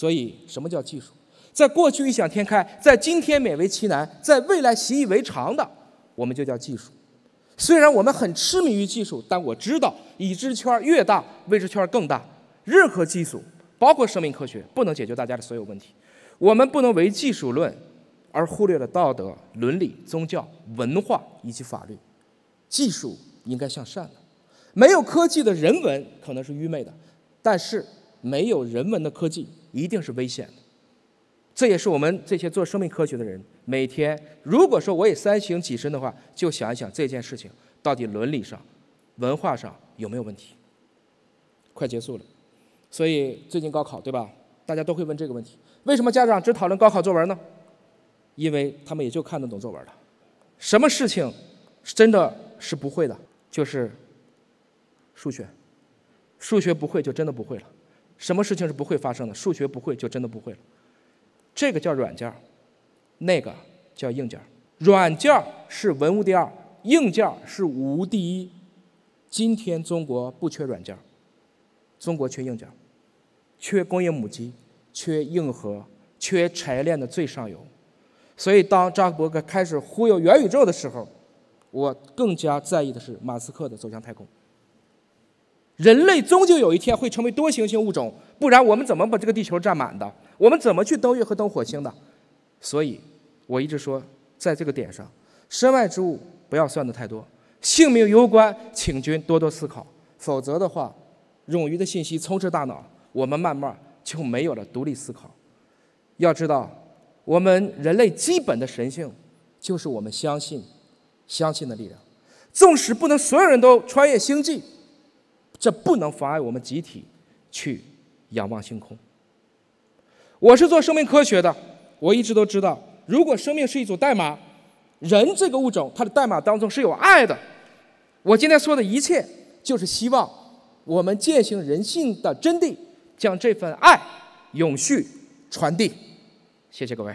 所以，什么叫技术？在过去异想天开，在今天勉为其难，在未来习以为常的，我们就叫技术。虽然我们很痴迷于技术，但我知道，已知圈儿越大，未知圈儿更大。任何技术，包括生命科学，不能解决大家的所有问题。我们不能为技术论而忽略了道德、伦理、宗教、文化以及法律。技术应该向善的，没有科技的人文可能是愚昧的，但是。没有人文的科技一定是危险的，这也是我们这些做生命科学的人每天，如果说我也三省己身的话，就想一想这件事情到底伦理上、文化上有没有问题。快结束了，所以最近高考对吧？大家都会问这个问题：为什么家长只讨论高考作文呢？因为他们也就看得懂作文了。什么事情真的是不会的，就是数学，数学不会就真的不会了。什么事情是不会发生的？数学不会就真的不会了。这个叫软件那个叫硬件软件是文物第二，硬件是无第一。今天中国不缺软件中国缺硬件缺工业母机，缺硬核，缺产业链的最上游。所以，当扎克伯格开始忽悠元宇宙的时候，我更加在意的是马斯克的走向太空。人类终究有一天会成为多行星物种，不然我们怎么把这个地球占满的？我们怎么去登月和登火星的？所以，我一直说，在这个点上，身外之物不要算的太多，性命攸关，请君多多思考。否则的话，冗余的信息充斥大脑，我们慢慢就没有了独立思考。要知道，我们人类基本的神性就是我们相信，相信的力量。纵使不能所有人都穿越星际。这不能妨碍我们集体去仰望星空。我是做生命科学的，我一直都知道，如果生命是一组代码，人这个物种它的代码当中是有爱的。我今天说的一切，就是希望我们践行人性的真谛，将这份爱永续传递。谢谢各位。